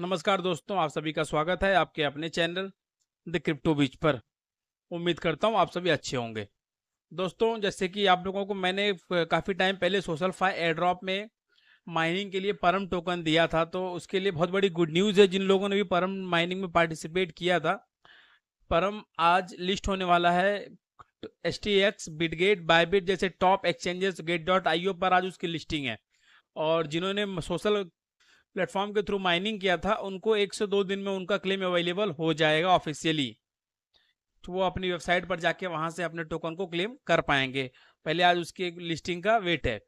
नमस्कार दोस्तों आप सभी का स्वागत है आपके अपने चैनल द क्रिप्टो बीच पर उम्मीद करता हूं आप सभी अच्छे होंगे दोस्तों जैसे कि आप लोगों को मैंने काफ़ी टाइम पहले सोशल फाई एड्रॉप में माइनिंग के लिए परम टोकन दिया था तो उसके लिए बहुत बड़ी गुड न्यूज़ है जिन लोगों ने भी परम माइनिंग में पार्टिसिपेट किया था परम आज लिस्ट होने वाला है S T X Bitget Bybit जैसे top exchanges Gate dot I पर आज उसकी लिस्टिंग है और जिन्होंने सोशल प्लेटफॉर्म के थ्रू माइनिंग किया था उनको एक से दो दिन में उनका क्लेम अवेलेबल हो जाएगा ऑफिशियली तो वो अपनी वेबसाइट पर जाके वहाँ से अपने टोकन को क्लेम कर पाएंगे पहले आज उसकी लिस्टिंग का वेट है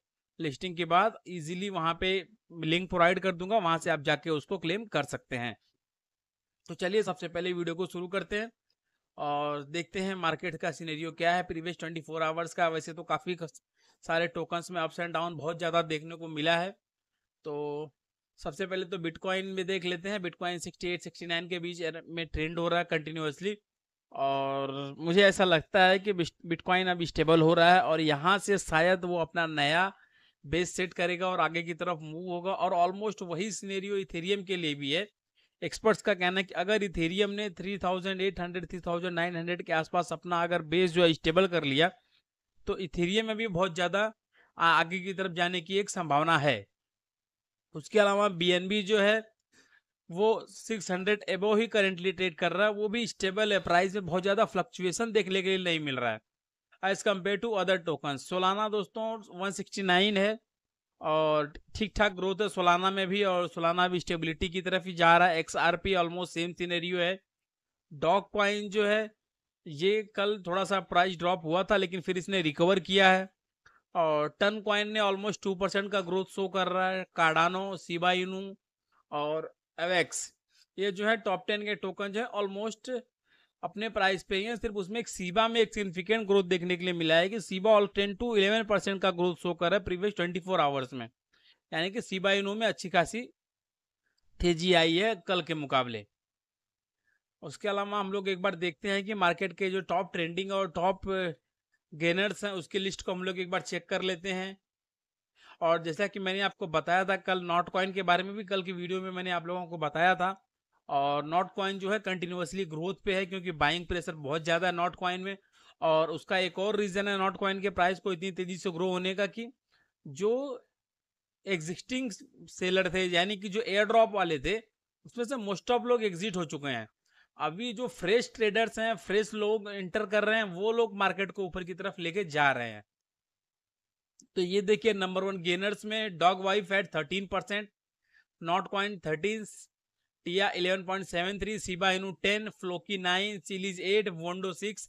लिस्टिंग के बाद इजीली वहाँ पे लिंक प्रोवाइड कर दूंगा वहाँ से आप जाके उसको क्लेम कर सकते हैं तो चलिए सबसे पहले वीडियो को शुरू करते हैं और देखते हैं मार्केट का सीनेरियो क्या है प्रीवियस 24 आवर्स का वैसे तो काफ़ी सारे टोकन्स में अप्स एंड डाउन बहुत ज़्यादा देखने को मिला है तो सबसे पहले तो बिटकॉइन में देख लेते हैं बिटकॉइन 68 69 के बीच में ट्रेंड हो रहा है कंटिन्यूसली और मुझे ऐसा लगता है कि बिटकॉइन अब स्टेबल हो रहा है और यहाँ से शायद वो अपना नया बेस सेट करेगा और आगे की तरफ मूव होगा और ऑलमोस्ट वही सीनेरियो इथेरियम के लिए भी है एक्सपर्ट्स का कहना है कि अगर इथेरियम ने 3800 3900 के आसपास अपना अगर बेस जो है स्टेबल कर लिया तो इथेरियम में भी बहुत ज़्यादा आगे की तरफ जाने की एक संभावना है उसके अलावा बी जो है वो 600 हंड्रेड एबो ही करेंटली ट्रेड कर रहा है वो भी स्टेबल है प्राइस में बहुत ज़्यादा फ्लक्चुएशन देखने के लिए नहीं मिल रहा है as compare to other token Solana दोस्तों 169 है और ठीक ठाक ग्रोथ है सोलाना में भी और सोलाना भी स्टेबिलिटी की तरफ ही जा रहा है X R P almost same scenario है डॉग पॉइंट जो है ये कल थोड़ा सा प्राइस ड्रॉप हुआ था लेकिन फिर इसने रिकवर किया है और टन क्वाइन ने ऑलमोस्ट टू परसेंट का ग्रोथ शो कर रहा है कार्डानो सीबा इनू और एवेक्स ये जो है टॉप टेन के टोकन जो है ऑलमोस्ट अपने प्राइस पे ही है सिर्फ उसमें एक सीबा में एक सिग्निफिकेंट ग्रोथ देखने के लिए मिला है कि Shiba all ten to eleven percent का ग्रोथ शो कर रहा है प्रीवियस ट्वेंटी फोर आवर्स में यानी कि सीबा इनू में अच्छी खासी तेजी आई है कल के मुकाबले उसके अलावा हम लोग एक बार देखते हैं कि मार्केट के जो टॉप ट्रेंडिंग और टॉप गेनर्स हैं उसकी लिस्ट को हम लोग एक बार चेक कर लेते हैं और जैसा कि मैंने आपको बताया था कल नॉट कॉइन के बारे में भी कल की वीडियो में मैंने आप लोगों को बताया था और नॉट कॉइन जो है कंटिन्यूसली ग्रोथ पे है क्योंकि बाइंग प्रेशर बहुत ज़्यादा है नॉट कॉइन में और उसका एक और रीज़न है नॉट कॉइन के प्राइस को इतनी तेज़ी से ग्रो होने का कि जो एग्जिस्टिंग सेलर थे यानी कि जो एयर ड्रॉप वाले थे उसमें से मोस्ट ऑफ लोग एग्जिट हो चुके हैं अभी जो फ्रेश ट्रेडर्स हैं फ्रेश लोग इंटर कर रहे हैं वो लोग मार्केट को ऊपर की तरफ लेके जा रहे हैं तो ये देखिए नंबर वन गेनर्स में dog wif eight thirteen percent not coin thirteen Tia eleven point seven three Shiba Inu ten Floki nine सिलीज एट वोंडो six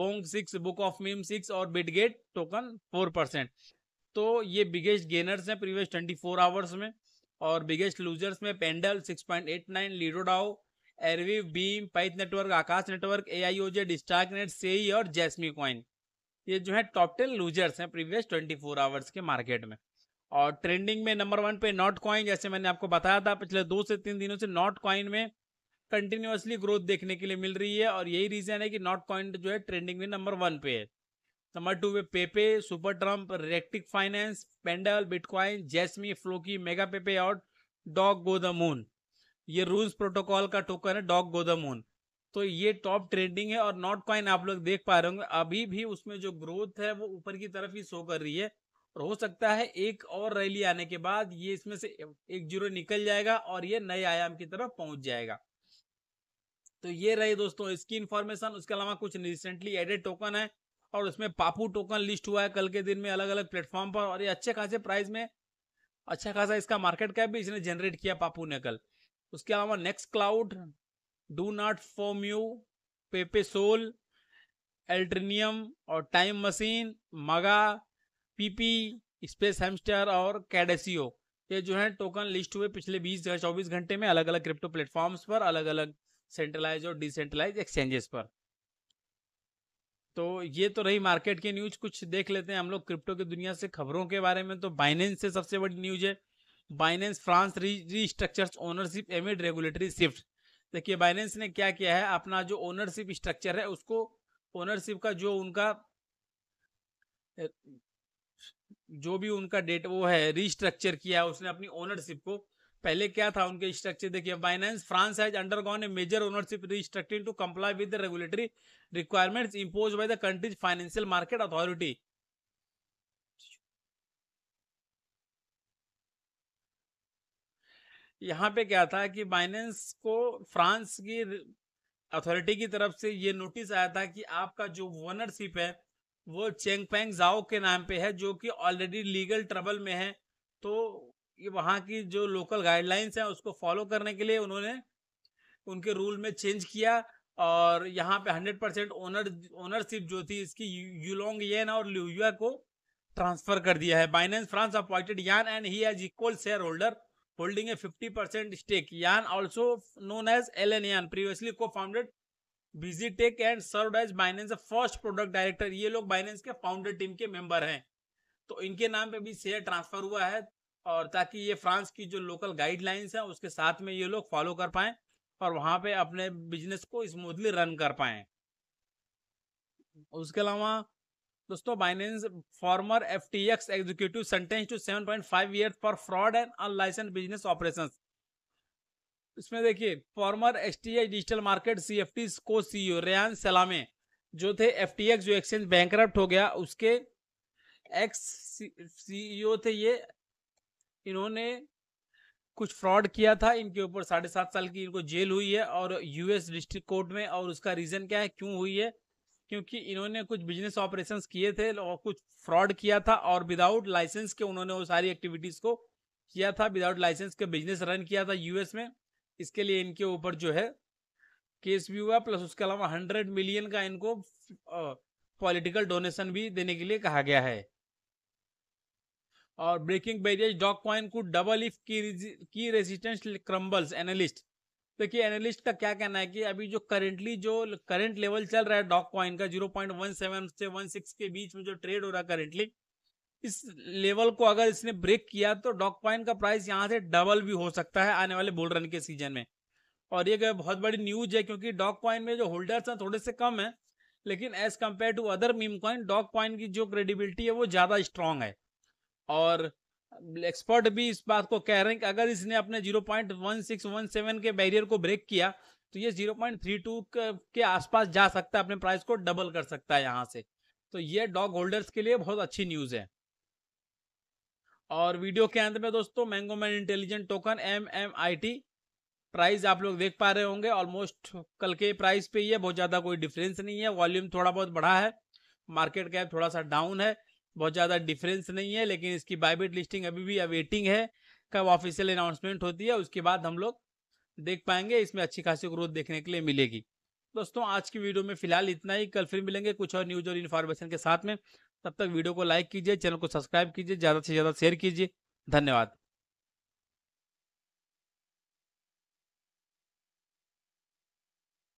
Bonk six book of meme six और बिटगेट टोकन फोर परसेंट तो ये biggest gainers हैं previous twenty four hours में और biggest losers में Pendle six point eight nine Lido DAO एरवी Beam Pyth network Akash network A I ओजे से ही और जैसमी कॉइन ये जो है टॉप टेन लूजर्स हैं प्रीवियस ट्वेंटी फोर आवर्स के मार्केट में और ट्रेंडिंग में नंबर वन पे नॉट कॉइन जैसे मैंने आपको बताया था पिछले दो से तीन दिनों से नॉट कॉइन में कंटिन्यूसली ग्रोथ देखने के लिए मिल रही है और यही रीज़न है कि नॉट कॉइन जो है ट्रेंडिंग में नंबर वन पे है नंबर टू पे पेपे सुपर ट्रम्प रेक्टिक finance Pendle bitcoin Jasmy Floki mega Pepe और डॉग गो द मून ये रूल्स प्रोटोकॉल का टोकन है डॉग गोदामोन तो ये टॉप ट्रेंडिंग है और नॉट कॉइन आप लोग देख पा रहे होंगे अभी भी उसमें जो ग्रोथ है वो ऊपर की तरफ ही शो कर रही है और हो सकता है एक और रैली आने के बाद ये इसमें से एक जीरो निकल जाएगा और ये नए आयाम की तरफ पहुंच जाएगा तो ये रही दोस्तों इसकी इन्फॉर्मेशन उसके अलावा कुछ रिसेंटली एडेड टोकन है और उसमें पापू टोकन लिस्ट हुआ है कल के दिन में अलग अलग प्लेटफॉर्म पर और ये अच्छे खासे प्राइस में अच्छा खासा इसका मार्केट कैप भी इसने जनरेट किया पापू ने कल उसके अलावा next cloud do not form you Pepe sol और टाइम मशीन मगा पीपी स्पेस हेमस्टर और कैडेसियो ये जो है टोकन लिस्ट हुए पिछले 20 चौबीस घंटे में अलग अलग क्रिप्टो प्लेटफॉर्म्स पर अलग अलग सेंट्रलाइज और डिसेंट्रलाइज एक्सचेंजेस पर तो ये तो रही मार्केट की न्यूज कुछ देख लेते हैं हम लोग क्रिप्टो की दुनिया से खबरों के बारे में तो बाइनेंस से सबसे बड़ी न्यूज है Binance France restructures ownership amid regulatory shift देखिए बाइनेंस ने क्या किया है अपना जो ओनरशिप स्ट्रक्चर है उसको ओनरशिप का जो उनका जो भी उनका डेट वो है रीस्ट्रक्चर किया है उसने अपनी ओनरशिप को पहले क्या था उनके स्ट्रक्चर देखिए Binance France has undergone a major ownership restructuring to comply with regulatory requirements impose by the country's financial market authority यहाँ पे क्या था कि बाइनेंस को फ्रांस की अथॉरिटी की तरफ से ये नोटिस आया था कि आपका जो ओनरशिप है वो चेंग पेंग जाओ के नाम पे है जो कि ऑलरेडी लीगल ट्रबल में है तो ये वहाँ की जो लोकल गाइडलाइंस हैं उसको फॉलो करने के लिए उन्होंने उनके रूल में चेंज किया और यहाँ पे 100 परसेंट ओनर ओनरशिप जो थी इसकी यूलोंग येन और ल्यूया को ट्रांसफर कर दिया है Binance France appointed Yann and he as equal share holder holding a 50% stake. Yan, also known as Alan Yan, previously co-founded BZ Tech and served as Binance first product director. ये लोग Binance के founder team के member हैं तो इनके नाम पे भी शेयर ट्रांसफर हुआ है और ताकि ये फ्रांस की जो लोकल गाइडलाइंस हैं उसके साथ में ये लोग फॉलो कर पाएं और वहाँ पे अपने बिजनेस को स्मूथली रन कर पाएं उसके अलावा दोस्तों Binance former F T X executive sentence to seven point five year for fraud and unlicense business operation इसमें देखिए former S T I digital market C F T को सी ओ रेहान सलामे जो थे F T X जो exchange bank हो गया उसके x CEO e थे ये इन्होंने कुछ फ्रॉड किया था इनके ऊपर साढ़े सात साल की इनको जेल हुई है और यूएस डिस्ट्रिक्ट कोर्ट में और उसका रीजन क्या है क्यों हुई है क्योंकि इन्होंने कुछ बिजनेस ऑपरेशंस किए थे और कुछ फ्रॉड किया था और विदाउट लाइसेंस के उन्होंने वो सारी एक्टिविटीज़ को किया था विदाउट लाइसेंस के बिजनेस रन किया था यूएस में इसके लिए इनके ऊपर जो है केस भी हुआ प्लस उसके अलावा हंड्रेड मिलियन का इनको पॉलिटिकल डोनेशन भी देने के लिए कहा गया है और ब्रेकिंग बैरियर्स डॉक क्वाइन को डबल इफ की की रेजिस्टेंस क्रम्बल्स एनालिस्ट देखिए एनालिस्ट का क्या कहना है कि अभी जो करेंटली जो करंट लेवल चल रहा है डॉक कॉइन का 0.17 से 16 के बीच में जो ट्रेड हो रहा है करेंटली इस लेवल को अगर इसने ब्रेक किया तो डॉक कॉइन का प्राइस यहाँ से डबल भी हो सकता है आने वाले बोल रन के सीजन में और ये बहुत बड़ी न्यूज है क्योंकि डॉक कॉइन में जो होल्डर्स हैं थोड़े से कम है लेकिन as compare to other meme coin doge coin की जो क्रेडिबिलिटी है वो ज़्यादा स्ट्रांग है और एक्सपर्ट भी इस बात को कह रहे हैं कि अगर इसने अपने 0.1617 के बैरियर को ब्रेक किया तो ये 0.32 के आसपास जा सकता है अपने प्राइस को डबल कर सकता है यहाँ से तो ये डॉग होल्डर्स के लिए बहुत अच्छी न्यूज है और वीडियो के अंत में दोस्तों Mangoman intelligent token M M I T price आप लोग देख पा रहे होंगे ऑलमोस्ट कल के प्राइस पे ही है बहुत ज़्यादा कोई डिफरेंस नहीं है वॉल्यूम थोड़ा बहुत बढ़ा है मार्केट कैप थोड़ा सा डाउन है बहुत ज़्यादा डिफरेंस नहीं है लेकिन इसकी बाइबिट लिस्टिंग अभी भी अवेटिंग है कब ऑफिशियल अनाउंसमेंट होती है उसके बाद हम लोग देख पाएंगे इसमें अच्छी खासी ग्रोथ देखने के लिए मिलेगी दोस्तों आज की वीडियो में फिलहाल इतना ही कल फिर मिलेंगे कुछ और न्यूज़ और इन्फॉर्मेशन के साथ में तब तक वीडियो को लाइक कीजिए चैनल को सब्सक्राइब कीजिए ज़्यादा से ज़्यादा शेयर कीजिए धन्यवाद